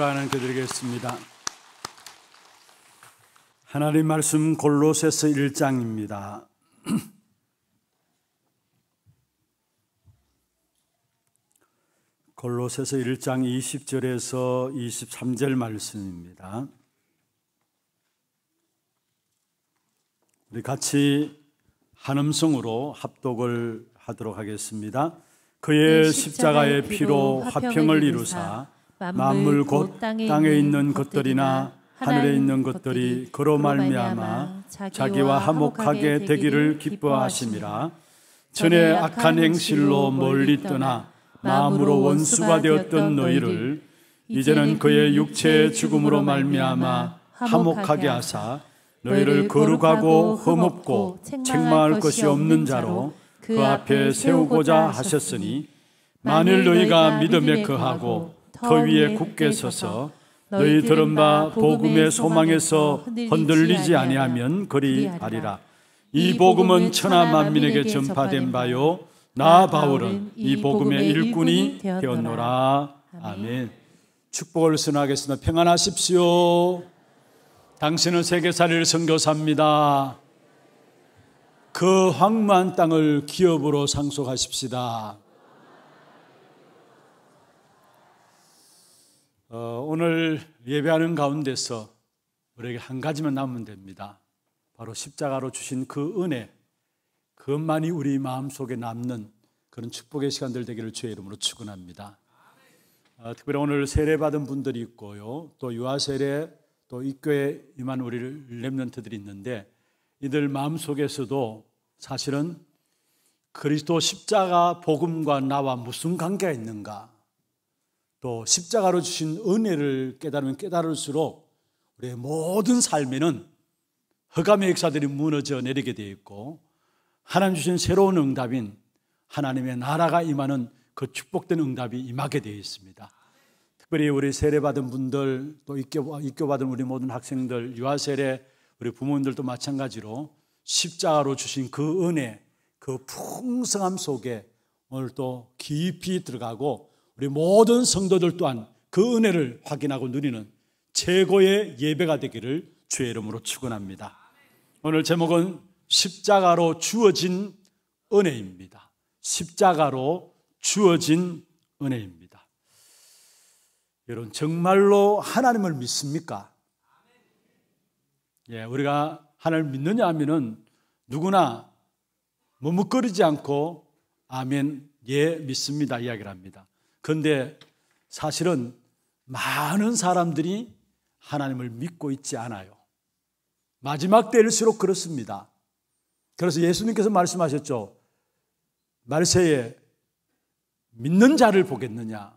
축하 하나님께 드리겠습니다. 하나님 말씀 골로새서 1장입니다. 골로새서 1장 20절에서 23절 말씀입니다. 우리 같이 한음성으로 합독을 하도록 하겠습니다. 그의 그 십자가의 피로 화평을 이루사 만물 곧 땅에 있는 것들이나 하늘에 있는 것들이 그로 말미암아 자기와 화목하게 되기를 기뻐하심이라 전에 악한 행실로 멀리 떠나 마음으로 원수가 되었던 너희를 이제는 그의 육체의 죽음으로 말미암아 화목하게 하사 너희를 거룩하고 흠없고 책망할 것이 없는 자로 그, 그 앞에 세우고자 하셨으니 만일 너희가 믿음에 거하고 더 위에 굳게 서서 너희 들은 바 복음의 소망에서 흔들리지 아니하면 그리하리라. 이 복음은 천하 만민에게 전파된 바요. 나 바울은 이 복음의 일꾼이 되었노라. 아멘. 축복을 선하겠습니다. 평안하십시오. 당신은 세계사를 선교사입니다. 그 황무한 땅을 기업으로 상속하십시다. 어, 오늘 예배하는 가운데서 우리에게 한 가지만 남으면 됩니다. 바로 십자가로 주신 그 은혜, 그것만이 우리 마음속에 남는 그런 축복의 시간들 되기를 주의 이름으로 축원합니다. 어, 특별히 오늘 세례받은 분들이 있고요. 또 유아세례, 또 입교에 임한 우리 랩런트들이 있는데 이들 마음속에서도 사실은 그리스도 십자가 복음과 나와 무슨 관계가 있는가 또 십자가로 주신 은혜를 깨달으면 깨달을수록 우리의 모든 삶에는 허감의 역사들이 무너져 내리게 되어 있고 하나님 주신 새로운 응답인 하나님의 나라가 임하는 그 축복된 응답이 임하게 되어 있습니다. 특별히 우리 세례받은 분들 또 입교, 받은 우리 모든 학생들 유아세례 우리 부모님들도 마찬가지로 십자가로 주신 그 은혜 그 풍성함 속에 오늘 또 깊이 들어가고 우리 모든 성도들 또한 그 은혜를 확인하고 누리는 최고의 예배가 되기를 주의 이름으로 축원합니다. 오늘 제목은 십자가로 주어진 은혜입니다. 십자가로 주어진 은혜입니다. 여러분 정말로 하나님을 믿습니까? 예, 우리가 하나님을 믿느냐 하면은 누구나 머뭇거리지 않고 아멘 예 믿습니다 이야기를 합니다. 그런데 사실은 많은 사람들이 하나님을 믿고 있지 않아요. 마지막 때일수록 그렇습니다. 그래서 예수님께서 말씀하셨죠. 말세에 믿는 자를 보겠느냐.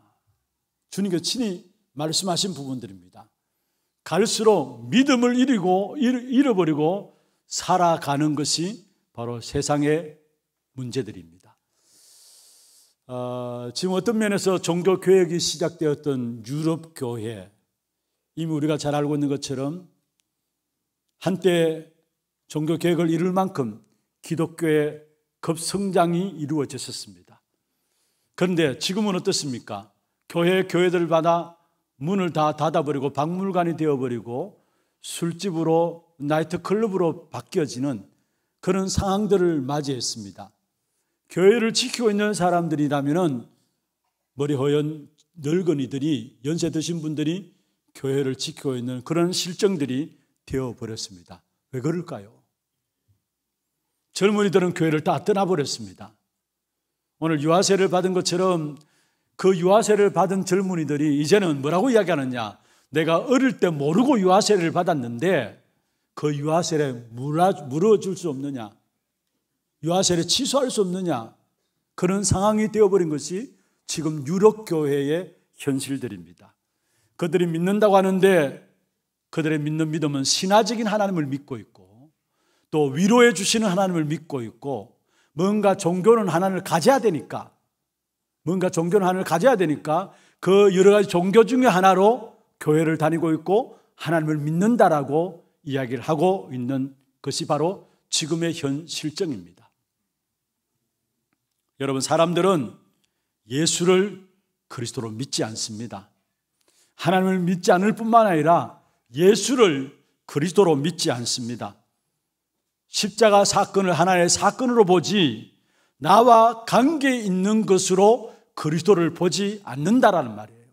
주님께 친히 말씀하신 부분들입니다. 갈수록 믿음을 잃고, 잃어버리고 살아가는 것이 바로 세상의 문제들입니다. 어, 지금 어떤 면에서 종교 교역이 시작되었던 유럽 교회 이미 우리가 잘 알고 있는 것처럼 한때 종교 개혁을 이룰 만큼 기독교의 급성장이 이루어졌었습니다. 그런데 지금은 어떻습니까? 교회 교회들 받아 문을 다 닫아버리고 박물관이 되어버리고 술집으로 나이트클럽으로 바뀌어지는 그런 상황들을 맞이했습니다. 교회를 지키고 있는 사람들이라면은 머리 허연 늙은이들이 연세 드신 분들이 교회를 지키고 있는 그런 실정들이 되어 버렸습니다. 왜 그럴까요? 젊은이들은 교회를 다 떠나버렸습니다. 오늘 유아세를 받은 것처럼 그 유아세를 받은 젊은이들이 이제는 뭐라고 이야기하느냐? 내가 어릴 때 모르고 유아세를 받았는데 그 유아세를 물어줄 수 없느냐? 요하셀에 취소할 수 없느냐 그런 상황이 되어버린 것이 지금 유럽 교회의 현실들입니다. 그들이 믿는다고 하는데 그들의 믿는 믿음은 신화적인 하나님을 믿고 있고 또 위로해 주시는 하나님을 믿고 있고 뭔가 종교는 하나님을 가져야 되니까 뭔가 종교는 하나님을 가져야 되니까 그 여러 가지 종교 중의 하나로 교회를 다니고 있고 하나님을 믿는다라고 이야기를 하고 있는 것이 바로 지금의 현 실정입니다. 여러분, 사람들은 예수를 그리스도로 믿지 않습니다. 하나님을 믿지 않을 뿐만 아니라 예수를 그리스도로 믿지 않습니다. 십자가 사건을 하나의 사건으로 보지 나와 관계 있는 것으로 그리스도를 보지 않는다라는 말이에요.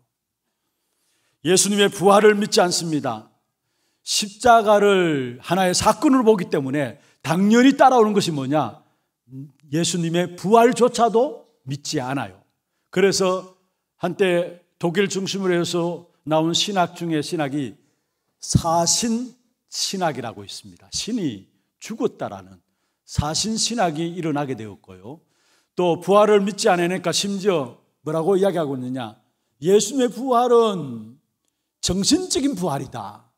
예수님의 부활을 믿지 않습니다. 십자가를 하나의 사건으로 보기 때문에 당연히 따라오는 것이 뭐냐? 예수님의 부활조차도 믿지 않아요. 그래서 한때 독일 중심으로 해서 나온 신학 중에 신학이 사신 신학이라고 있습니다. 신이 죽었다라는 사신 신학이 일어나게 되었고요. 또 부활을 믿지 않으니까 심지어 뭐라고 이야기하고 있느냐. 예수님의 부활은 정신적인 부활이다.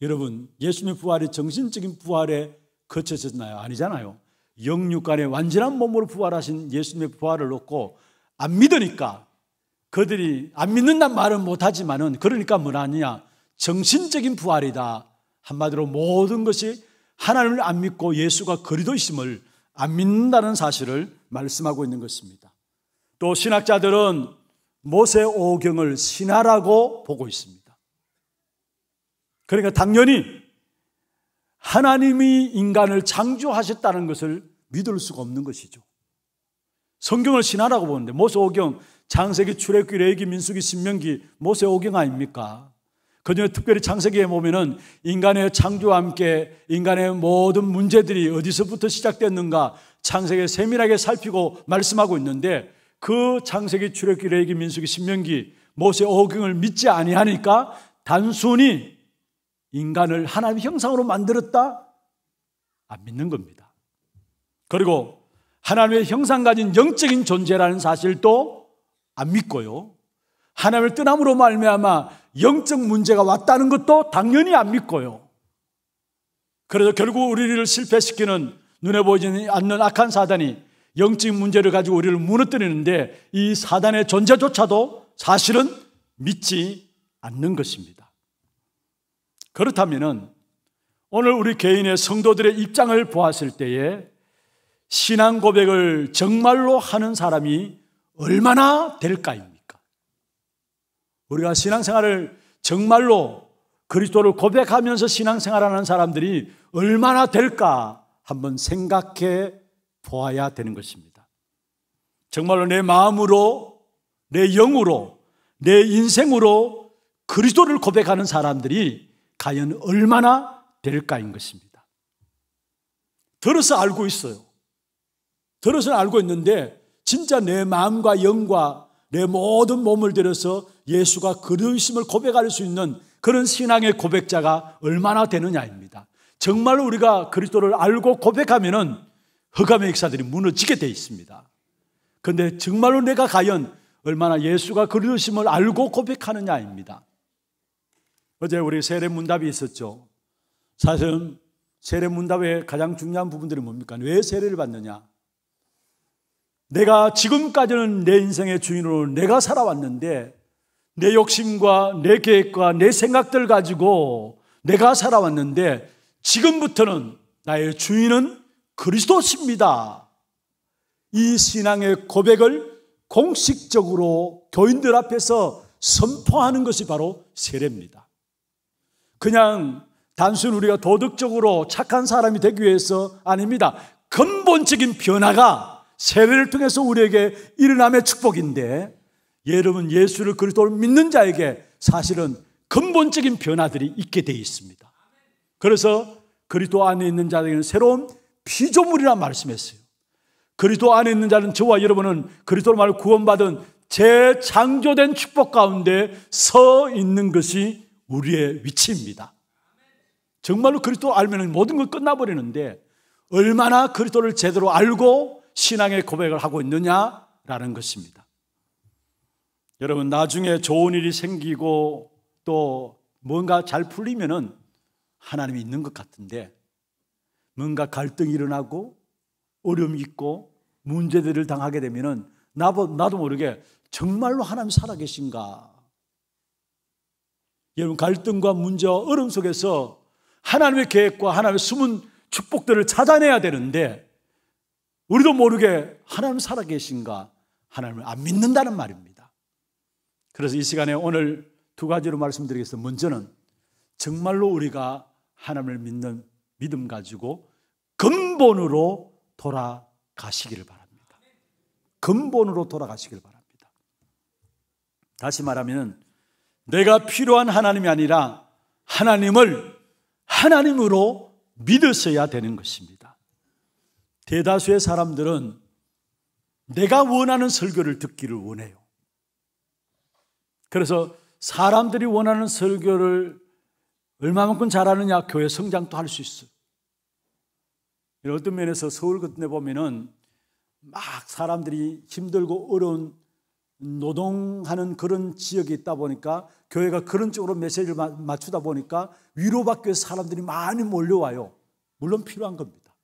여러분, 예수님의 부활이 정신적인 부활에 거쳐졌나요? 아니잖아요. 영육간에 완전한 몸으로 부활하신 예수님의 부활을 놓고 안 믿으니까 그들이 안 믿는다는 말은 못하지만은 그러니까 뭐라느냐 정신적인 부활이다 한마디로 모든 것이 하나님을 안 믿고 예수가 그리도있음을 안 믿는다는 사실을 말씀하고 있는 것입니다. 또 신학자들은 모세 오경을 신하라고 보고 있습니다. 그러니까 당연히 하나님이 인간을 창조하셨다는 것을 믿을 수가 없는 것이죠. 성경을 신하라고 보는데 모세오경, 창세기, 출애굽기, 레위기, 민수기, 신명기 모세오경 아닙니까? 그중에 특별히 창세기에 보면은 인간의 창조와 함께 인간의 모든 문제들이 어디서부터 시작됐는가 창세기 세밀하게 살피고 말씀하고 있는데 그 창세기, 출애굽기, 레위기, 민수기, 신명기 모세오경을 믿지 아니하니까 단순히 인간을 하나님 형상으로 만들었다? 안 아, 믿는 겁니다. 그리고 하나님의 형상 가진 영적인 존재라는 사실도 안 믿고요. 하나님을 떠남으로 말미암아 영적 문제가 왔다는 것도 당연히 안 믿고요. 그래서 결국 우리를 실패시키는 눈에 보이지 않는 악한 사단이 영적 문제를 가지고 우리를 무너뜨리는데 이 사단의 존재조차도 사실은 믿지 않는 것입니다. 그렇다면 오늘 우리 개인의 성도들의 입장을 보았을 때에 신앙 고백을 정말로 하는 사람이 얼마나 될까입니까? 우리가 신앙생활을 정말로 그리스도를 고백하면서 신앙생활하는 사람들이 얼마나 될까 한번 생각해 보아야 되는 것입니다. 정말로 내 마음으로, 내 영으로, 내 인생으로 그리스도를 고백하는 사람들이 과연 얼마나 될까인 것입니다. 들어서 알고 있어요. 들어서 알고 있는데 진짜 내 마음과 영과 내 모든 몸을 들여서 예수가 그리심을 고백할 수 있는 그런 신앙의 고백자가 얼마나 되느냐입니다. 정말로 우리가 그리스도를 알고 고백하면은 허감의 역사들이 무너지게 돼 있습니다. 그런데 정말로 내가 과연 얼마나 예수가 그리심을 알고 고백하느냐입니다. 어제 우리 세례 문답이 있었죠. 사실은 세례 문답의 가장 중요한 부분들이 뭡니까? 왜 세례를 받느냐? 내가 지금까지는 내 인생의 주인으로 내가 살아왔는데 내 욕심과 내 계획과 내 생각들 가지고 내가 살아왔는데 지금부터는 나의 주인은 그리스도십니다. 이 신앙의 고백을 공식적으로 교인들 앞에서 선포하는 것이 바로 세례입니다. 그냥 단순 우리가 도덕적으로 착한 사람이 되기 위해서 아닙니다. 근본적인 변화가 세례를 통해서 우리에게 일어남의 축복인데 여러분 예수를 그리스도를 믿는 자에게 사실은 근본적인 변화들이 있게 되어 있습니다. 그래서 그리스도 안에 있는 자에게는 새로운 피조물이란 말씀했어요. 그리스도 안에 있는 자는 저와 여러분은 그리스도로 말 구원받은 재창조된 축복 가운데 서 있는 것이 우리의 위치입니다. 정말로 그리스도 알면 모든 걸 끝나버리는데 얼마나 그리스도를 제대로 알고 신앙의 고백을 하고 있느냐라는 것입니다. 여러분 나중에 좋은 일이 생기고 또 뭔가 잘 풀리면은 하나님이 있는 것 같은데 뭔가 갈등이 일어나고 어려움이 있고 문제들을 당하게 되면은 나도, 나도 모르게 정말로 하나님 살아계신가 여러분 갈등과 문제와 어려움 속에서 하나님의 계획과 하나님의 숨은 축복들을 찾아내야 되는데 우리도 모르게 하나님 살아계신가 하나님을 안 믿는다는 말입니다. 그래서 이 시간에 오늘 두 가지로 말씀드리겠습니다. 먼저는 정말로 우리가 하나님을 믿는 믿음 가지고 근본으로 돌아가시기를 바랍니다. 근본으로 돌아가시기를 바랍니다. 다시 말하면 내가 필요한 하나님이 아니라 하나님을 하나님으로 믿으셔야 되는 것입니다. 대다수의 사람들은 내가 원하는 설교를 듣기를 원해요. 그래서 사람들이 원하는 설교를 얼마만큼 잘하느냐 교회 성장도 할 수 있어요. 어떤 면에서 서울 같은 데 보면은 막 사람들이 힘들고 어려운 노동하는 그런 지역이 있다 보니까 교회가 그런 쪽으로 메시지를 맞추다 보니까 위로받기 위해서 사람들이 많이 몰려와요. 물론 필요한 겁니다.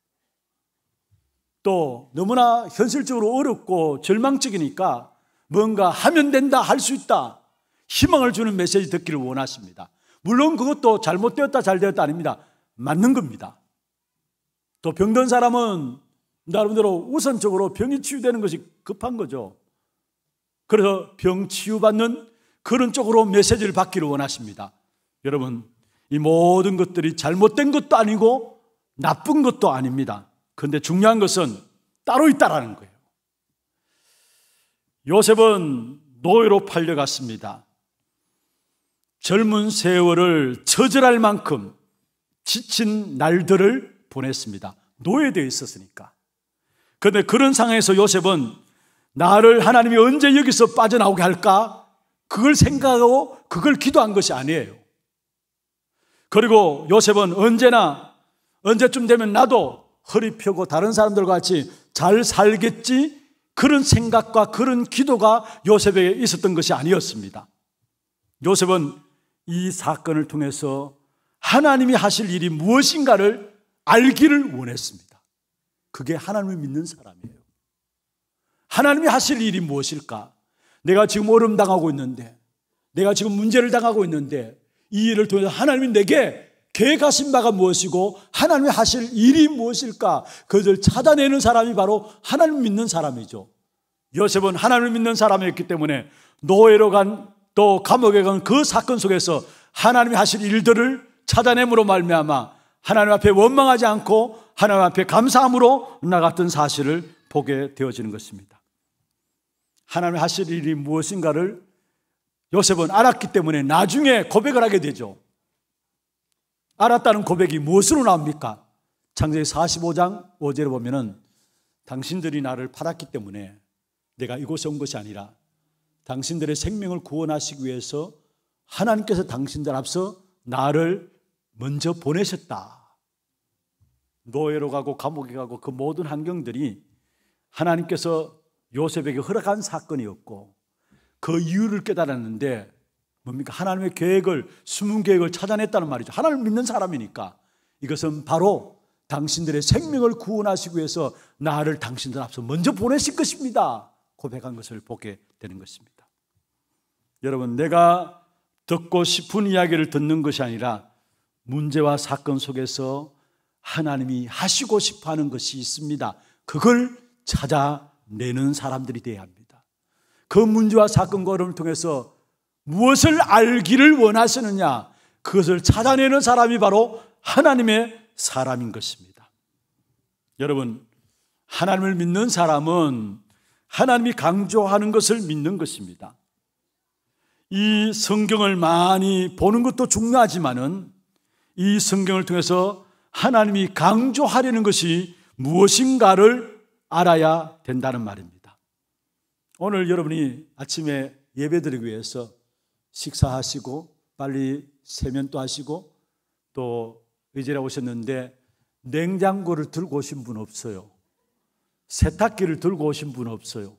또 너무나 현실적으로 어렵고 절망적이니까 뭔가 하면 된다, 할 수 있다, 희망을 주는 메시지 듣기를 원하십니다. 물론 그것도 잘못되었다, 잘되었다 아닙니다. 맞는 겁니다. 또 병든 사람은 나름대로 우선적으로 병이 치유되는 것이 급한 거죠. 그래서 병 치유받는 그런 쪽으로 메시지를 받기를 원하십니다. 여러분, 이 모든 것들이 잘못된 것도 아니고 나쁜 것도 아닙니다. 근데 중요한 것은 따로 있다라는 거예요. 요셉은 노예로 팔려갔습니다. 젊은 세월을 처절할 만큼 지친 날들을 보냈습니다. 노예되어 있었으니까. 그런데 그런 상황에서 요셉은 나를 하나님이 언제 여기서 빠져나오게 할까? 그걸 생각하고 그걸 기도한 것이 아니에요. 그리고 요셉은 언제나 언제쯤 되면 나도 허리 펴고 다른 사람들 같이 잘 살겠지 그런 생각과 그런 기도가 요셉에게 있었던 것이 아니었습니다. 요셉은 이 사건을 통해서 하나님이 하실 일이 무엇인가를 알기를 원했습니다. 그게 하나님을 믿는 사람이에요. 하나님이 하실 일이 무엇일까? 내가 지금 어려 당하고 있는데, 내가 지금 문제를 당하고 있는데, 이 일을 통해서 하나님이 내게 계획하신 바가 무엇이고, 하나님이 하실 일이 무엇일까? 그것을 찾아내는 사람이 바로 하나님 믿는 사람이죠. 요셉은 하나님 믿는 사람이었기 때문에 노예로 간 또 감옥에 간 그 사건 속에서 하나님이 하실 일들을 찾아내므로 말미암아 하나님 앞에 원망하지 않고 하나님 앞에 감사함으로 나갔던 사실을 보게 되어지는 것입니다. 하나님이 하실 일이 무엇인가를 요셉은 알았기 때문에 나중에 고백을 하게 되죠. 알았다는 고백이 무엇으로 나옵니까? 창세기 45장 5절에 보면은 당신들이 나를 팔았기 때문에 내가 이곳에 온 것이 아니라 당신들의 생명을 구원하시기 위해서 하나님께서 당신들 앞서 나를 먼저 보내셨다. 노예로 가고 감옥에 가고 그 모든 환경들이 하나님께서 요셉에게 허락한 사건이었고 그 이유를 깨달았는데 뭡니까? 하나님의 계획을, 숨은 계획을 찾아냈다는 말이죠. 하나님을 믿는 사람이니까 이것은 바로 당신들의 생명을 구원하시기 위해서 나를 당신들 앞서 먼저 보내실 것입니다. 고백한 것을 보게 되는 것입니다. 여러분, 내가 듣고 싶은 이야기를 듣는 것이 아니라 문제와 사건 속에서 하나님이 하시고 싶어 하는 것이 있습니다. 그걸 찾아 내는 사람들이 돼야 합니다. 그 문제와 사건 걸음을 통해서 무엇을 알기를 원하시느냐 그것을 찾아내는 사람이 바로 하나님의 사람인 것입니다. 여러분 하나님을 믿는 사람은 하나님이 강조하는 것을 믿는 것입니다. 이 성경을 많이 보는 것도 중요하지만은 이 성경을 통해서 하나님이 강조하려는 것이 무엇인가를 알아야 된다는 말입니다. 오늘 여러분이 아침에 예배드리기 위해서 식사하시고 빨리 세면도 하시고 또 의지라 오셨는데 냉장고를 들고 오신 분 없어요. 세탁기를 들고 오신 분 없어요.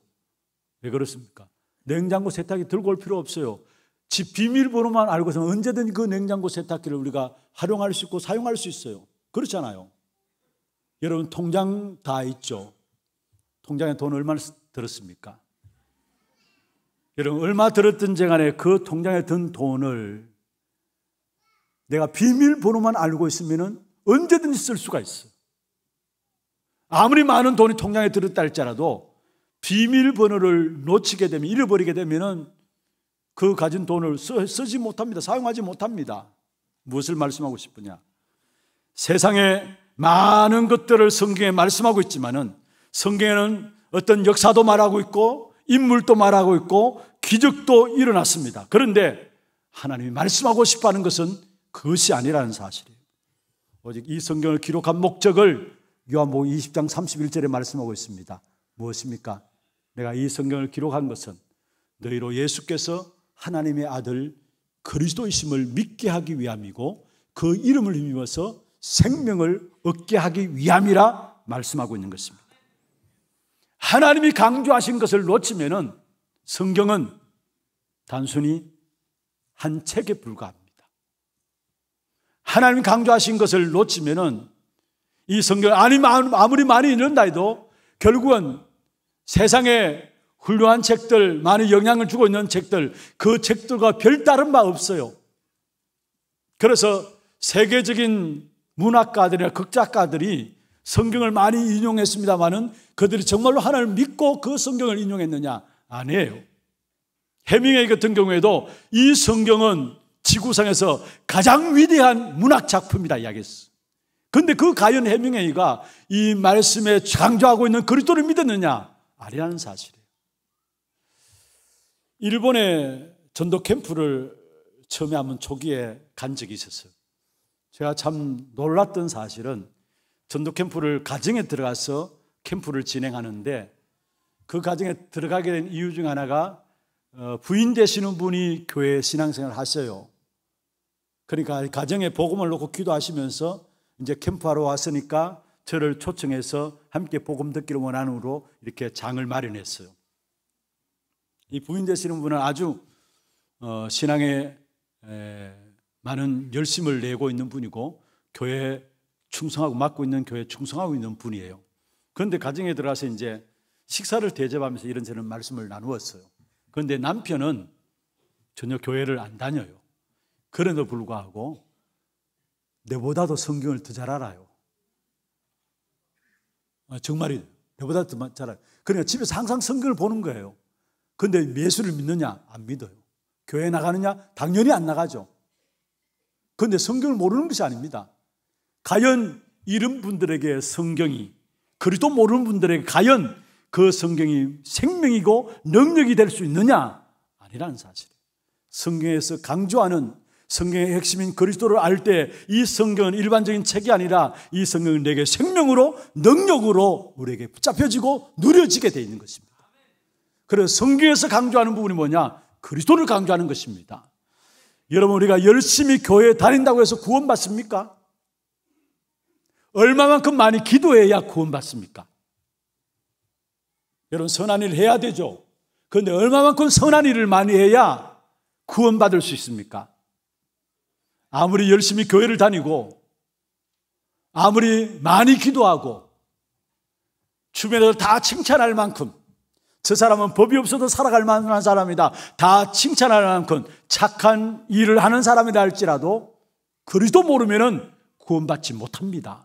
왜 그렇습니까? 냉장고 세탁기 들고 올 필요 없어요. 집 비밀번호만 알고서 언제든 지그 냉장고 세탁기를 우리가 활용할 수 있고 사용할 수 있어요. 그렇잖아요. 여러분 통장 다 있죠. 통장에 돈 얼마나 들었습니까? 여러분, 얼마 들었든지 간에 그 통장에 든 돈을 내가 비밀번호만 알고 있으면 언제든지 쓸 수가 있어. 아무리 많은 돈이 통장에 들었다 할지라도 비밀번호를 놓치게 되면, 잃어버리게 되면 그 가진 돈을 쓰, 쓰지 못합니다. 사용하지 못합니다. 무엇을 말씀하고 싶으냐. 세상에 많은 것들을 성경에 말씀하고 있지만은 성경에는 어떤 역사도 말하고 있고 인물도 말하고 있고 기적도 일어났습니다. 그런데 하나님이 말씀하고 싶어 하는 것은 그것이 아니라는 사실이에요. 오직 이 성경을 기록한 목적을 요한복음 20장 31절에 말씀하고 있습니다. 무엇입니까? 내가 이 성경을 기록한 것은 너희로 예수께서 하나님의 아들 그리스도이심을 믿게 하기 위함이고 그 이름을 힘입어서 생명을 얻게 하기 위함이라 말씀하고 있는 것입니다. 하나님이 강조하신 것을 놓치면은 성경은 단순히 한 책에 불과합니다. 하나님이 강조하신 것을 놓치면은 이 성경 아니 아무리 많이 읽는다 해도 결국은 세상에 훌륭한 책들 많은 영향을 주고 있는 책들 그 책들과 별다른 바 없어요. 그래서 세계적인 문학가들이나 극작가들이 성경을 많이 인용했습니다만은 그들이 정말로 하나님을 믿고 그 성경을 인용했느냐? 아니에요. 해밍웨이 같은 경우에도 이 성경은 지구상에서 가장 위대한 문학 작품이다 이야기했어. 근데 그 가연 해밍웨이가 이 말씀에 강조하고 있는 그리스도를 믿었느냐? 아니라는 사실이에요. 일본에 전도 캠프를 처음에 한번 초기에 간 적이 있었어요. 제가 참 놀랐던 사실은 전도 캠프를 가정에 들어가서 캠프를 진행하는데 그 가정에 들어가게 된 이유 중 하나가 어, 부인 되시는 분이 교회 신앙생활 하셔요. 그러니까 가정에 복음을 놓고 기도하시면서 이제 캠프하러 왔으니까 저를 초청해서 함께 복음 듣기를 원하는으로 이렇게 장을 마련했어요. 이 부인 되시는 분은 아주 어, 신앙에 많은 열심을 내고 있는 분이고 교회 충성하고 맡고 있는 교회 충성하고 있는 분이에요. 그런데 가정에 들어가서 이제 식사를 대접하면서 이런저런 말씀을 나누었어요. 그런데 남편은 전혀 교회를 안 다녀요. 그럼데도 불구하고 내보다도 성경을 더 잘 알아요. 아, 정말이 내보다 더잘 알아요. 그러니까 집에서 항상 성경을 보는 거예요. 그런데 예수를 믿느냐? 안 믿어요. 교회 나가느냐? 당연히 안 나가죠. 그런데 성경을 모르는 것이 아닙니다. 과연 이런 분들에게 성경이 그리도 모르는 분들에게 과연 그 성경이 생명이고 능력이 될 수 있느냐? 아니라는 사실. 성경에서 강조하는 성경의 핵심인 그리스도를 알 때 이 성경은 일반적인 책이 아니라 이 성경은 내게 생명으로 능력으로 우리에게 붙잡혀지고 누려지게 되어 있는 것입니다. 그래서 성경에서 강조하는 부분이 뭐냐? 그리스도를 강조하는 것입니다. 여러분 우리가 열심히 교회에 다닌다고 해서 구원받습니까? 얼마만큼 많이 기도해야 구원받습니까? 여러분, 선한 일 해야 되죠. 그런데 얼마만큼 선한 일을 많이 해야 구원받을 수 있습니까? 아무리 열심히 교회를 다니고, 아무리 많이 기도하고, 주변에서 다 칭찬할 만큼, 저 사람은 법이 없어도 살아갈 만한 사람이다. 다 칭찬할 만큼 착한 일을 하는 사람이다 할지라도, 그리도 모르면은 구원받지 못합니다.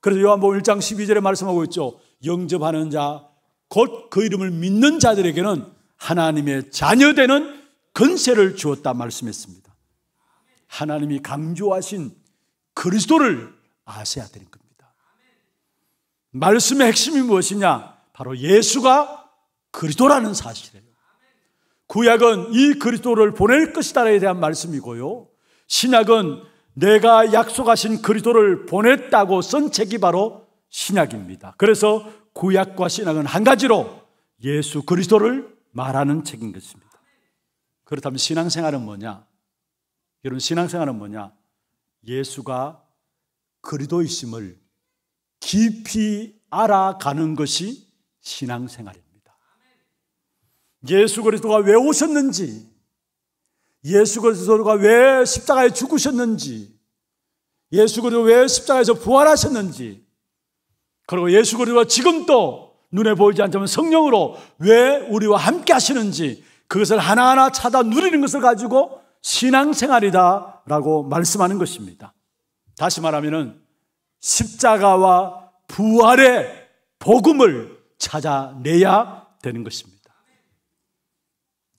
그래서 요한복음 1장 12절에 말씀하고 있죠. 영접하는 자, 곧 그 이름을 믿는 자들에게는 하나님의 자녀되는 근세를 주었다 말씀했습니다. 하나님이 강조하신 그리스도를 아셔야 되는 겁니다. 말씀의 핵심이 무엇이냐? 바로 예수가 그리스도라는 사실이에요. 구약은 이 그리스도를 보낼 것이다에 대한 말씀이고요. 신약은 내가 약속하신 그리스도를 보냈다고 쓴 책이 바로 신약입니다. 그래서 구약과 신약은 한 가지로 예수 그리스도를 말하는 책인 것입니다. 그렇다면 신앙생활은 뭐냐? 여러분 신앙생활은 뭐냐? 예수가 그리스도이심을 깊이 알아가는 것이 신앙생활입니다. 예수 그리스도가 왜 오셨는지 예수 그리스도가 왜 십자가에 죽으셨는지, 예수 그리스도 왜 십자가에서 부활하셨는지, 그리고 예수 그리스도가 지금도 눈에 보이지 않지만 성령으로 왜 우리와 함께 하시는지 그것을 하나하나 찾아 누리는 것을 가지고 신앙생활이다라고 말씀하는 것입니다. 다시 말하면은 십자가와 부활의 복음을 찾아내야 되는 것입니다.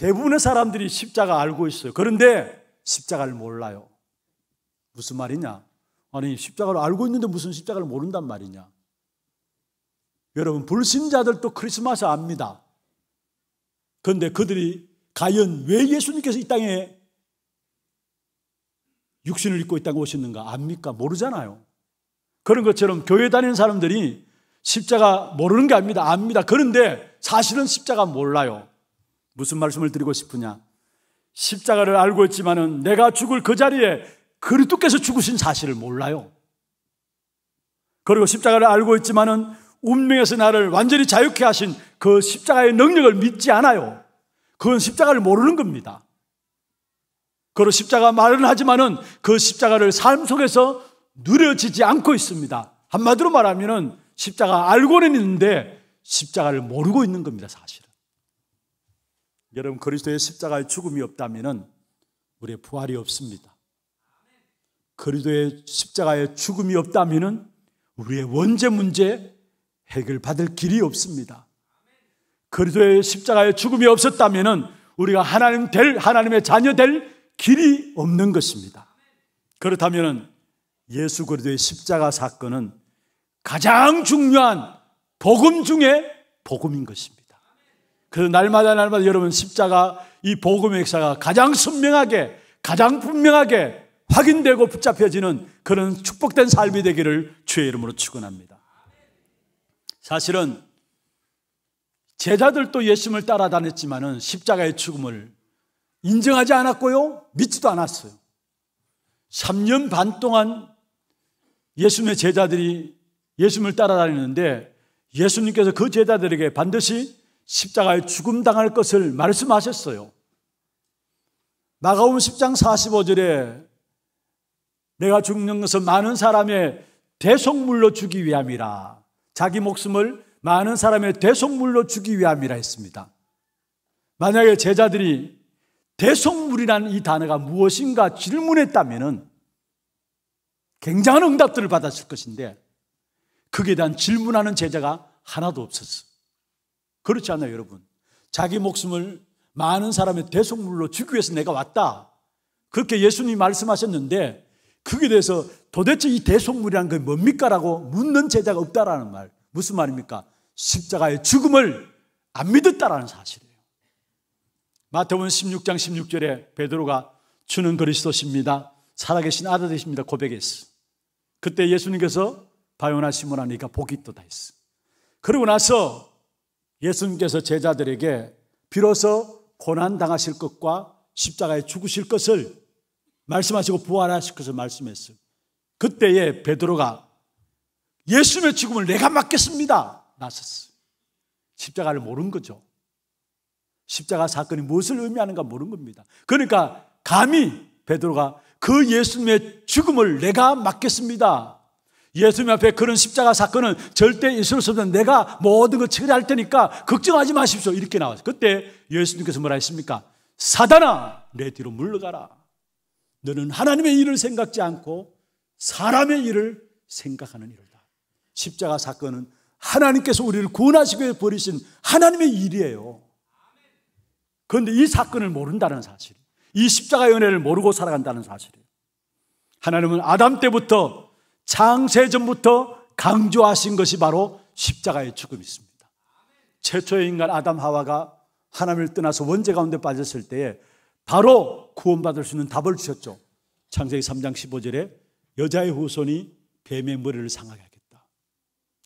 대부분의 사람들이 십자가 알고 있어요. 그런데 십자가를 몰라요. 무슨 말이냐? 아니, 십자가를 알고 있는데 무슨 십자가를 모른단 말이냐? 여러분, 불신자들도 크리스마스 압니다. 그런데 그들이 과연 왜 예수님께서 이 땅에 육신을 입고 있다고 오셨는가 압니까? 모르잖아요. 그런 것처럼 교회 다니는 사람들이 십자가 모르는 게 아닙니다. 압니다. 그런데 사실은 십자가 몰라요. 무슨 말씀을 드리고 싶으냐? 십자가를 알고 있지만은 내가 죽을 그 자리에 그리스도께서 죽으신 사실을 몰라요. 그리고 십자가를 알고 있지만은 운명에서 나를 완전히 자유케 하신 그 십자가의 능력을 믿지 않아요. 그건 십자가를 모르는 겁니다. 그리 십자가 말은 하지만은 그 십자가를 삶 속에서 누려지지 않고 있습니다. 한마디로 말하면은 십자가 알고는 있는데 십자가를 모르고 있는 겁니다, 사실. 여러분 그리스도의 십자가의 죽음이 없다면 우리의 부활이 없습니다. 그리스도의 십자가의 죽음이 없다면 우리의 원죄 문제 해결받을 길이 없습니다. 그리스도의 십자가의 죽음이 없었다면 우리가 하나님 될 하나님의 자녀 될 길이 없는 것입니다. 그렇다면 예수 그리스도의 십자가 사건은 가장 중요한 복음 중에 복음인 것입니다. 그래서 날마다 날마다 여러분 십자가 이 복음의 역사가 가장 선명하게 가장 분명하게 확인되고 붙잡혀지는 그런 축복된 삶이 되기를 주의 이름으로 축원합니다. 사실은 제자들도 예수님을 따라다녔지만은 십자가의 죽음을 인정하지 않았고요. 믿지도 않았어요. 3년 반 동안 예수님의 제자들이 예수님을 따라다니는데 예수님께서 그 제자들에게 반드시 십자가에 죽음 당할 것을 말씀하셨어요. 마가음 10장 45절에 내가 죽는 것은 많은 사람의 대속물로 주기 위함이라. 자기 목숨을 많은 사람의 대속물로 주기 위함이라 했습니다. 만약에 제자들이 대속물이라는 이 단어가 무엇인가 질문했다면 굉장한 응답들을 받았을 것인데 그에 대한 질문하는 제자가 하나도 없었어. 그렇지 않아요, 여러분. 자기 목숨을 많은 사람의 대속물로 주기 위해서 내가 왔다. 그렇게 예수님이 말씀하셨는데 그게 대해서 도대체 이 대속물이란 게 뭡니까라고 묻는 제자가 없다라는 말. 무슨 말입니까? 십자가의 죽음을 안 믿었다라는 사실이에요. 마태음 16장 16절에 베드로가 주는 그리스도십니다. 살아계신 아들 되십니다. 고백했어. 그때 예수님께서 바요나 시모나 네가 복이 있다 했어. 그러고 나서 예수님께서 제자들에게 비로소 고난 당하실 것과 십자가에 죽으실 것을 말씀하시고 부활하실 것을 말씀했어요. 그때에 베드로가 예수님의 죽음을 내가 맡겠습니다. 나섰어요. 십자가를 모른 거죠. 십자가 사건이 무엇을 의미하는가 모른 겁니다. 그러니까 감히 베드로가 그 예수님의 죽음을 내가 맡겠습니다. 예수님 앞에 그런 십자가 사건은 절대 있을 수 없는 내가 모든 걸 처리할 테니까 걱정하지 마십시오. 이렇게 나왔어요. 그때 예수님께서 뭐라 했습니까? 사단아, 내 뒤로 물러가라. 너는 하나님의 일을 생각지 않고 사람의 일을 생각하는 일이다. 십자가 사건은 하나님께서 우리를 구원하시기 위해 버리신 하나님의 일이에요. 그런데 이 사건을 모른다는 사실, 이십자가연애를 모르고 살아간다는 사실이에요. 하나님은 아담 때부터 창세 전부터 강조하신 것이 바로 십자가의 죽음이 있니다 최초의 인간 아담 하와가 하나님을 떠나서 원죄 가운데 빠졌을 때에 바로 구원받을 수 있는 답을 주셨죠. 창세기 3장 15절에 여자의 후손이 뱀의 머리를 상하게 하겠다.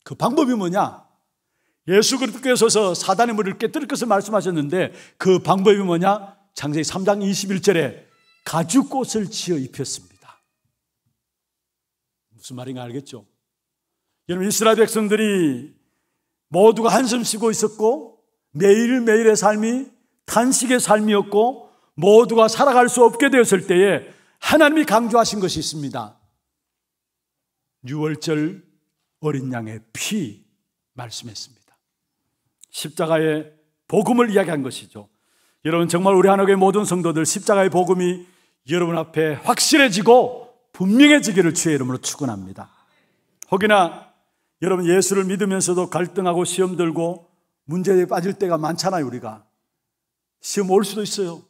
그 방법이 뭐냐? 예수 그리스도께서 사단의 머리를 깨뜨릴 것을 말씀하셨는데 그 방법이 뭐냐? 창세기 3장 21절에 가죽꽃을 지어 입혔습니다. 무슨 말인가 알겠죠? 여러분 이스라엘 백성들이 모두가 한숨 쉬고 있었고 매일매일의 삶이 탄식의 삶이었고 모두가 살아갈 수 없게 되었을 때에 하나님이 강조하신 것이 있습니다. 6월절 어린 양의 피 말씀했습니다. 십자가의 복음을 이야기한 것이죠. 여러분 정말 우리 한옥의 모든 성도들 십자가의 복음이 여러분 앞에 확실해지고 분명해지기를 주의 이름으로 축원합니다. 혹이나 여러분 예수를 믿으면서도 갈등하고 시험 들고 문제에 빠질 때가 많잖아요, 우리가. 시험 올 수도 있어요.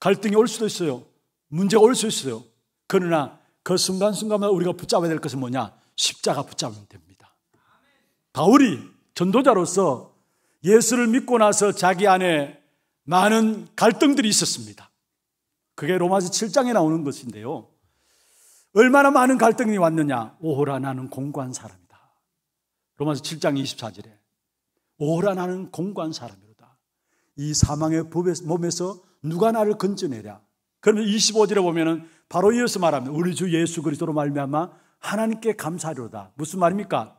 갈등이 올 수도 있어요. 문제가 올수 있어요. 그러나 그 순간순간마다 우리가 붙잡아야 될 것은 뭐냐? 십자가 붙잡으면 됩니다. 바울이 전도자로서 예수를 믿고 나서 자기 안에 많은 갈등들이 있었습니다. 그게 로마서 7장에 나오는 것인데요. 얼마나 많은 갈등이 왔느냐? 오호라 나는 공고한 사람이다. 로마서 7장 24절에 오호라 나는 공고한 사람이로다. 이 사망의 몸에서 누가 나를 건져내랴? 그러면 25절에 보면은 바로 이어서 말합니다. 우리 주 예수 그리스도로 말미암아 하나님께 감사하리로다. 무슨 말입니까?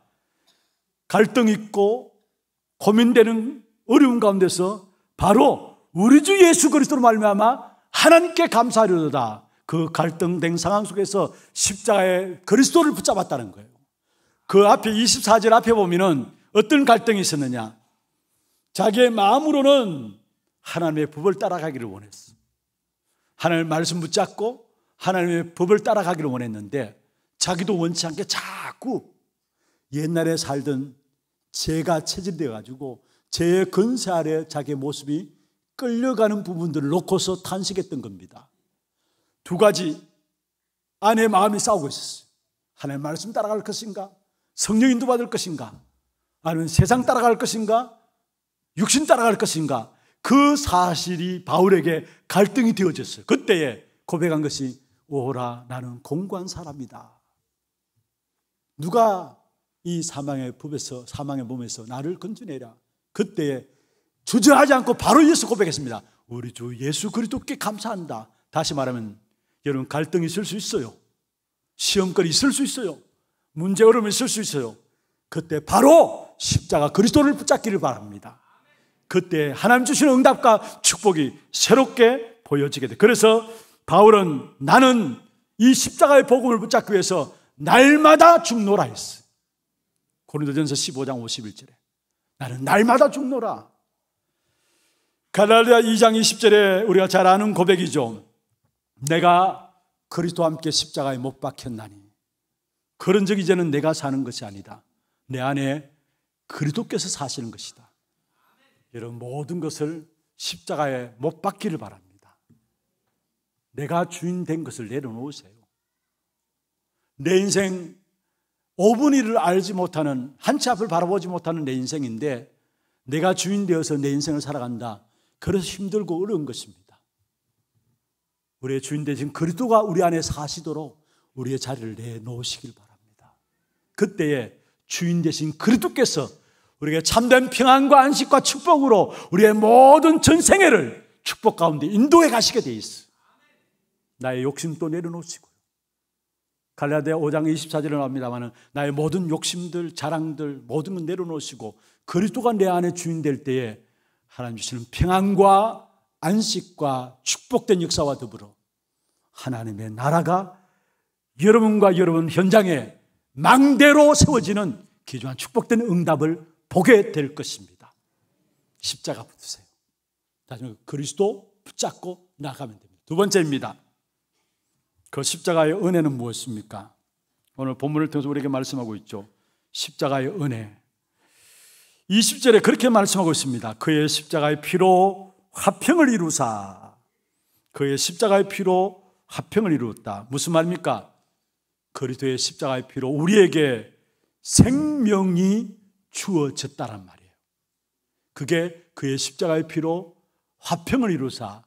갈등 있고 고민되는 어려운 가운데서 바로 우리 주 예수 그리스도로 말미암아 하나님께 감사하리로다. 그 갈등된 상황 속에서 십자가의 그리스도를 붙잡았다는 거예요. 그 앞에 24절 앞에 보면은 어떤 갈등이 있었느냐? 자기의 마음으로는 하나님의 법을 따라가기를 원했어. 하나님의 말씀 붙잡고 하나님의 법을 따라가기를 원했는데 자기도 원치 않게 자꾸 옛날에 살던 죄가 체질되어 가지고 죄의 근세 아래 자기의 모습이 끌려가는 부분들을 놓고서 탄식했던 겁니다. 두 가지 아내의 마음이 싸우고 있었어요. 하나님 말씀 따라갈 것인가? 성령 인도 받을 것인가? 아니면 세상 따라갈 것인가? 육신 따라갈 것인가? 그 사실이 바울에게 갈등이 되어졌어요. 그때에 고백한 것이 오라 나는 공고한 사람이다. 누가 이 사망의 법에서 사망의 몸에서 나를 건져내라. 그때에 주저하지 않고 바로 예수 고백했습니다. 우리 주 예수 그리스도께 감사한다. 다시 말하면 여러분 갈등이 있을 수 있어요. 시험거리 있을 수 있어요. 문제 어려움이 있을 수 있어요. 그때 바로 십자가 그리스도를 붙잡기를 바랍니다. 그때 하나님 주시는 응답과 축복이 새롭게 보여지게 돼. 그래서 바울은 나는 이 십자가의 복음을 붙잡기 위해서 날마다 죽노라 했어. 고린도전서 15장 51절에 나는 날마다 죽노라. 갈라디아 2장 20절에 우리가 잘 아는 고백이죠. 내가 그리스도와 함께 십자가에 못 박혔나니 그런적 이제는 내가 사는 것이 아니다. 내 안에 그리스도께서 사시는 것이다. 이런 모든 것을 십자가에 못 박기를 바랍니다. 내가 주인 된 것을 내려놓으세요. 내 인생 5분의 1을 알지 못하는 한 치 앞을 바라보지 못하는 내 인생인데 내가 주인 되어서 내 인생을 살아간다. 그래서 힘들고 어려운 것입니다. 우리의 주인 되신 그리스도가 우리 안에 사시도록 우리의 자리를 내놓으시길 바랍니다. 그때에 주인 되신 그리스도께서 우리에게 참된 평안과 안식과 축복으로 우리의 모든 전생애를 축복 가운데 인도해 가시게 돼 있어. 나의 욕심도 내려놓으시고 갈라디아 5장 24절에 나옵니다만은 나의 모든 욕심들, 자랑들 모든 건 내려놓으시고 그리스도가 내 안에 주인 될 때에 하나님 주시는 평안과 안식과 축복된 역사와 더불어 하나님의 나라가 여러분과 여러분 현장에 망대로 세워지는 기조한 축복된 응답을 보게 될 것입니다. 십자가 붙으세요. 나중에 그리스도 붙잡고 나가면 됩니다. 두 번째입니다. 그 십자가의 은혜는 무엇입니까? 오늘 본문을 통해서 우리에게 말씀하고 있죠. 십자가의 은혜. 20절에 그렇게 말씀하고 있습니다. 그의 십자가의 피로 화평을 이루사 그의 십자가의 피로 화평을 이루었다. 무슨 말입니까? 그리스도의 십자가의 피로 우리에게 생명이 주어졌다란 말이에요. 그게 그의 십자가의 피로 화평을 이루사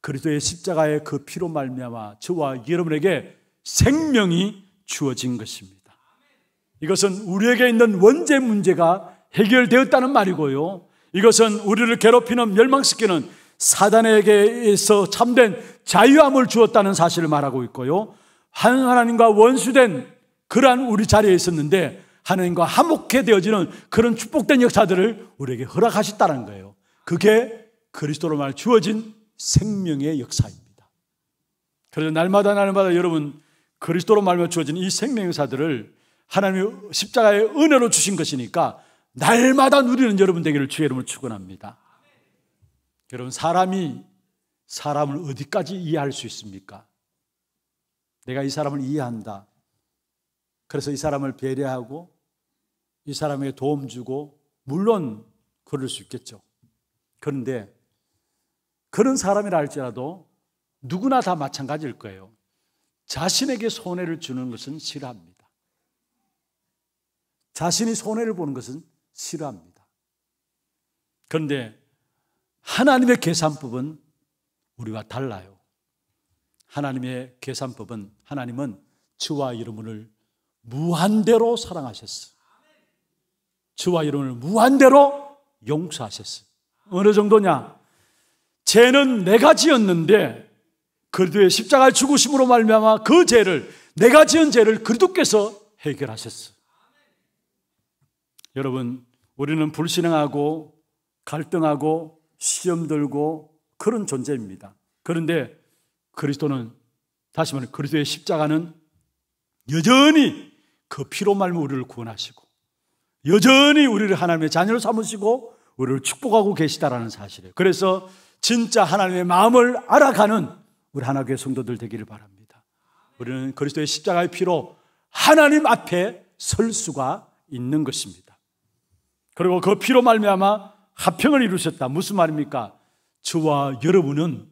그리스도의 십자가의 그 피로 말미암아 저와 여러분에게 생명이 주어진 것입니다. 이것은 우리에게 있는 원죄 문제가 해결되었다는 말이고요. 이것은 우리를 괴롭히는 멸망시키는 사단에게서 참된 자유함을 주었다는 사실을 말하고 있고요. 하나님과 원수된 그러한 우리 자리에 있었는데 하나님과 한목해 되어지는 그런 축복된 역사들을 우리에게 허락하셨다는 거예요. 그게 그리스도로 말 주어진 생명의 역사입니다. 그래서 날마다 날마다 여러분 그리스도로 말며 주어진 이 생명의 역사들을 하나님의 십자가의 은혜로 주신 것이니까 날마다 누리는 여러분 되기를 주의 이름을 축원합니다. 여러분 사람이 사람을 어디까지 이해할 수 있습니까? 내가 이 사람을 이해한다. 그래서 이 사람을 배려하고 이 사람에게 도움 주고 물론 그럴 수 있겠죠. 그런데 그런 사람이라 할지라도 누구나 다 마찬가지일 거예요. 자신에게 손해를 주는 것은 싫어합니다. 자신이 손해를 보는 것은 싫어합니다. 그런데 하나님의 계산법은 우리와 달라요. 하나님의 계산법은 하나님은 주와 여러분을 무한대로 사랑하셨어. 주와 여러분을 무한대로 용서하셨어. 어느 정도냐? 죄는 내가 지었는데 그리도의 십자가 죽으심으로 말미암아 그 죄를 내가 지은 죄를 그리도께서 해결하셨어. 여러분 우리는 불신앙하고 갈등하고 시험 들고 그런 존재입니다. 그런데 그리스도는 다시 말해 그리스도의 십자가는 여전히 그 피로 말미 우리를 구원하시고 여전히 우리를 하나님의 자녀로 삼으시고 우리를 축복하고 계시다라는 사실이에요. 그래서 진짜 하나님의 마음을 알아가는 우리 하나교회 성도들 되기를 바랍니다. 우리는 그리스도의 십자가의 피로 하나님 앞에 설 수가 있는 것입니다. 그리고 그 피로 말미암아 합평을 이루셨다. 무슨 말입니까? 저와 여러분은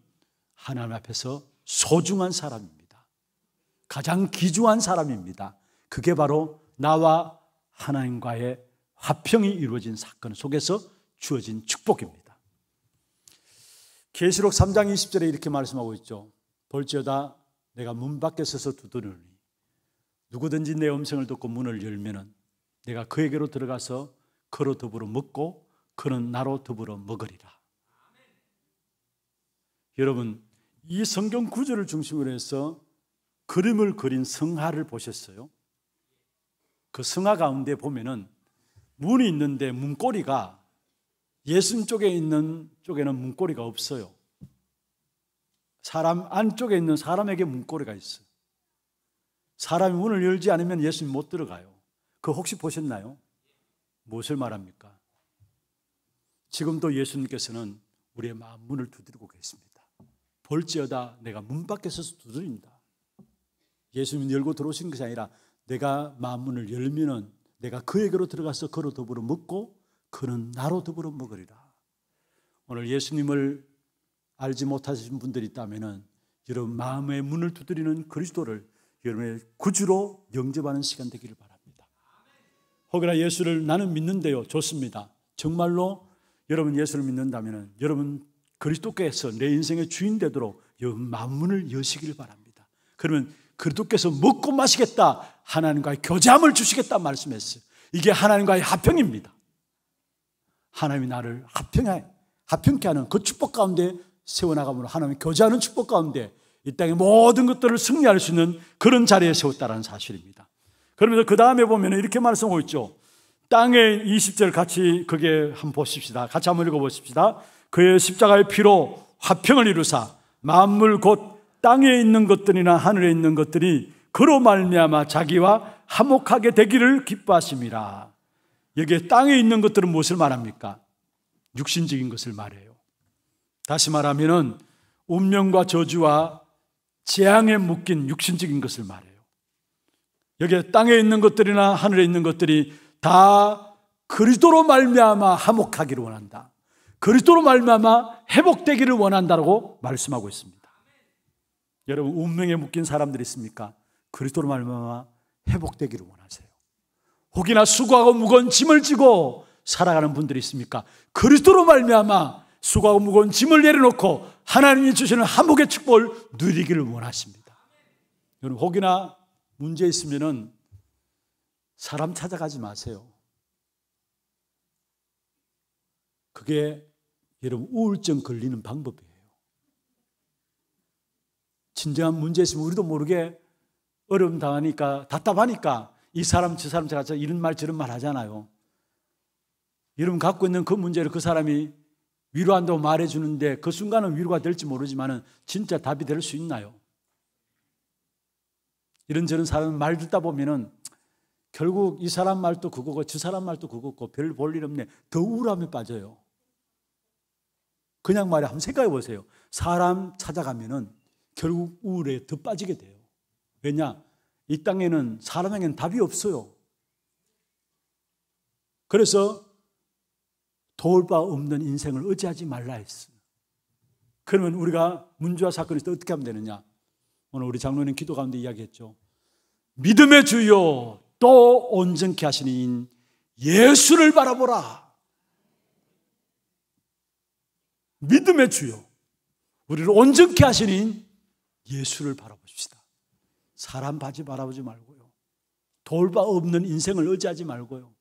하나님 앞에서 소중한 사람입니다. 가장 귀중한 사람입니다. 그게 바로 나와 하나님과의 화평이 이루어진 사건 속에서 주어진 축복입니다. 계시록 3장 20절에 이렇게 말씀하고 있죠. 볼지어다 내가 문 밖에 서서 두드리니 누구든지 내 음성을 듣고 문을 열면은 내가 그에게로 들어가서 그로 더불어 먹고 그는 나로 더불어 먹으리라. 여러분 이 성경 구절을 중심으로 해서 그림을 그린 성하를 보셨어요? 그성하 가운데 보면은 문이 있는데 문고리가 예수님 쪽에 있는 쪽에는 문고리가 없어요. 사람 안쪽에 있는 사람에게 문고리가 있어요. 사람이 문을 열지 않으면 예수님 못 들어가요. 그 혹시 보셨나요? 무엇을 말합니까? 지금도 예수님께서는 우리의 마음 문을 두드리고 계십니다. 볼지어다 내가 문 밖에 서 두드린다. 예수님 열고 들어오신 것이 아니라 내가 마음 문을 열면은 내가 그에게로 들어가서 그로 더불어 먹고 그는 나로 더불어 먹으리라. 오늘 예수님을 알지 못하신 분들이 있다면은 여러분 마음의 문을 두드리는 그리스도를 여러분의 구주로 영접하는 시간 되기를 바랍니다. 혹여나 예수를 나는 믿는데요. 좋습니다. 정말로 여러분 예수를 믿는다면 여러분 그리스도께서 내 인생의 주인 되도록 만문을 여시기를 바랍니다. 그러면 그리스도께서 먹고 마시겠다 하나님과의 교제함을 주시겠다 말씀했어요. 이게 하나님과의 합평입니다. 하나님이 나를 합평해 합평케 하는 그 축복 가운데 세워나가므로 하나님이 교제하는 축복 가운데 이 땅의 모든 것들을 승리할 수 있는 그런 자리에 세웠다는 사실입니다. 그러면서 그 다음에 보면 이렇게 말씀하고 있죠. 땅의 20절 같이 그게 한번 보십시다. 같이 한번 읽어보십시다. 그의 십자가의 피로 화평을 이루사 만물 곧 땅에 있는 것들이나 하늘에 있는 것들이 그로 말미암아 자기와 화목하게 되기를 기뻐하심이라. 여기에 땅에 있는 것들은 무엇을 말합니까? 육신적인 것을 말해요. 다시 말하면 운명과 저주와 재앙에 묶인 육신적인 것을 말해요. 여기 땅에 있는 것들이나 하늘에 있는 것들이 다 그리스도로 말미암아 화목하기를 원한다. 그리스도로 말미암아 회복되기를 원한다라고 말씀하고 있습니다. 여러분 운명에 묶인 사람들이 있습니까? 그리스도로 말미암아 회복되기를 원하세요. 혹이나 수고하고 무거운 짐을 지고 살아가는 분들이 있습니까? 그리스도로 말미암아 수고하고 무거운 짐을 내려놓고 하나님이 주시는 한복의 축복을 누리기를 원하십니다. 여러분 혹이나 문제 있으면 사람 찾아가지 마세요. 그게 여러분 우울증 걸리는 방법이에요. 진정한 문제 있으면 우리도 모르게 어려움 당하니까 답답하니까 이 사람 저 사람 저 사람 이런 말 저런 말 하잖아요. 여러분 갖고 있는 그 문제를 그 사람이 위로한다고 말해 주는데 그 순간은 위로가 될지 모르지만 진짜 답이 될 수 있나요? 이런저런 사람 말 듣다 보면은 결국 이 사람 말도 그거고 저 사람 말도 그거고 별 볼 일 없네. 더 우울함에 빠져요. 그냥 말이야. 한번 생각해 보세요. 사람 찾아가면은 결국 우울에 더 빠지게 돼요. 왜냐? 이 땅에는 사람에게는 답이 없어요. 그래서 도울 바 없는 인생을 의지하지 말라 했어요. 그러면 우리가 문주와 사건에서 어떻게 하면 되느냐? 오늘 우리 장로님 기도 가운데 이야기했죠. 믿음의 주요 또 온전케 하시는 예수를 바라보라. 믿음의 주요 우리를 온전케 하시는 예수를 바라봅시다. 사람 바지 바라보지 말고요. 돌바 없는 인생을 의지하지 말고요.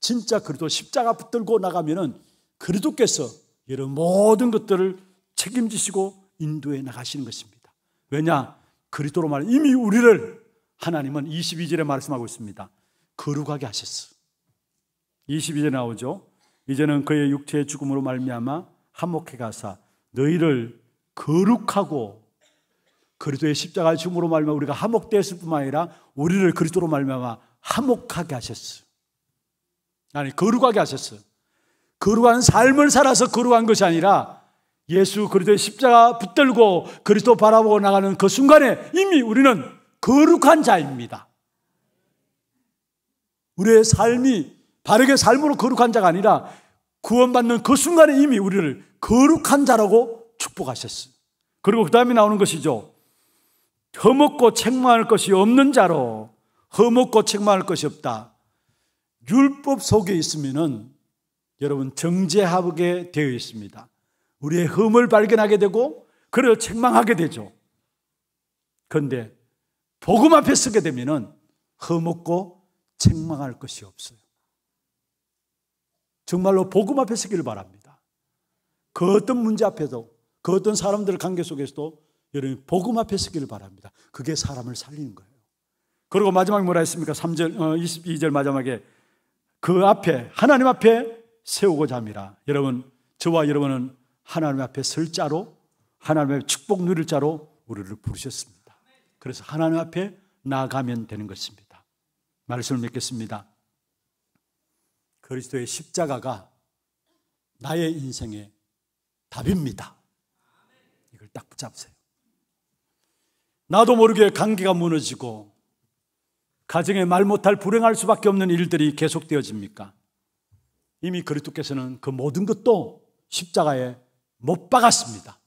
진짜 그리도 십자가 붙들고 나가면은 그리도께서 이런 모든 것들을 책임지시고 인도해 나가시는 것입니다. 왜냐? 그리스도로 말 이미 우리를 하나님은 22절에 말씀하고 있습니다. 거룩하게 하셨어. 22절에 나오죠. 이제는 그의 육체의 죽음으로 말미암아 한목해 가사 너희를 거룩하고 그리스도의 십자가 죽음으로 말미암아 우리가 한목되었을 뿐만 아니라 우리를 그리스도로 말미암아 한목하게 하셨어. 아니 거룩하게 하셨어. 거룩한 삶을 살아서 거룩한 것이 아니라 예수 그리스도의 십자가 붙들고 그리스도 바라보고 나가는 그 순간에 이미 우리는 거룩한 자입니다. 우리의 삶이 바르게 삶으로 거룩한 자가 아니라 구원받는 그 순간에 이미 우리를 거룩한 자라고 축복하셨어요. 그리고 그 다음에 나오는 것이죠. 허먹고 책망할 것이 없는 자로 허먹고 책망할 것이 없다. 율법 속에 있으면은 여러분 정죄하게 되어 있습니다. 우리의 흠을 발견하게 되고 그를 책망하게 되죠. 그런데 복음 앞에 쓰게 되면은 허없고 책망할 것이 없어요. 정말로 복음 앞에 쓰기를 바랍니다. 그 어떤 문제 앞에도 그 어떤 사람들 관계 속에서도 여러분 복음 앞에 쓰기를 바랍니다. 그게 사람을 살리는 거예요. 그리고 마지막 뭐라 했습니까? 3절 어, 22절 마지막에 그 앞에 하나님 앞에 세우고자 합니다. 여러분 저와 여러분은 하나님 앞에 설 자로 하나님의 축복 누릴 자로 우리를 부르셨습니다. 그래서 하나님 앞에 나가면 되는 것입니다. 말씀을 맺겠습니다. 그리스도의 십자가가 나의 인생의 답입니다. 이걸 딱 붙잡으세요. 나도 모르게 관계가 무너지고 가정에 말 못할 불행할 수밖에 없는 일들이 계속되어집니까? 이미 그리스도께서는 그 모든 것도 십자가에 못 박았습니다.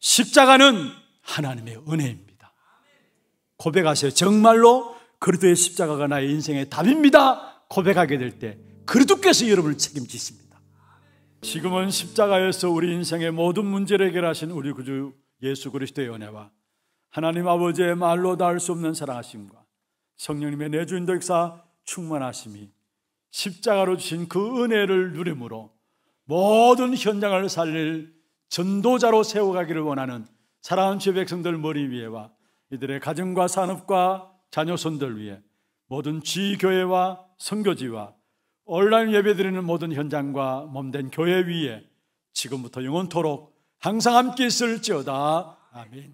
십자가는 하나님의 은혜입니다. 고백하세요. 정말로 그리도의 십자가가 나의 인생의 답입니다. 고백하게 될 때그리도께서 여러분을 책임지십니다. 지금은 십자가에서 우리 인생의 모든 문제를 해결하신 우리 구주 예수 그리스도의 은혜와 하나님 아버지의 말로 닿을 수 없는 사랑하심과 성령님의 내주인도 역사 충만하심이 십자가로 주신 그 은혜를 누림으로 모든 현장을 살릴 전도자로 세워가기를 원하는 사랑하는 주의 백성들 머리 위에와 이들의 가정과 산업과 자녀손들 위에 모든 지교회와 선교지와 온라인 예배드리는 모든 현장과 몸된 교회 위에 지금부터 영원토록 항상 함께 있을지어다. 아멘.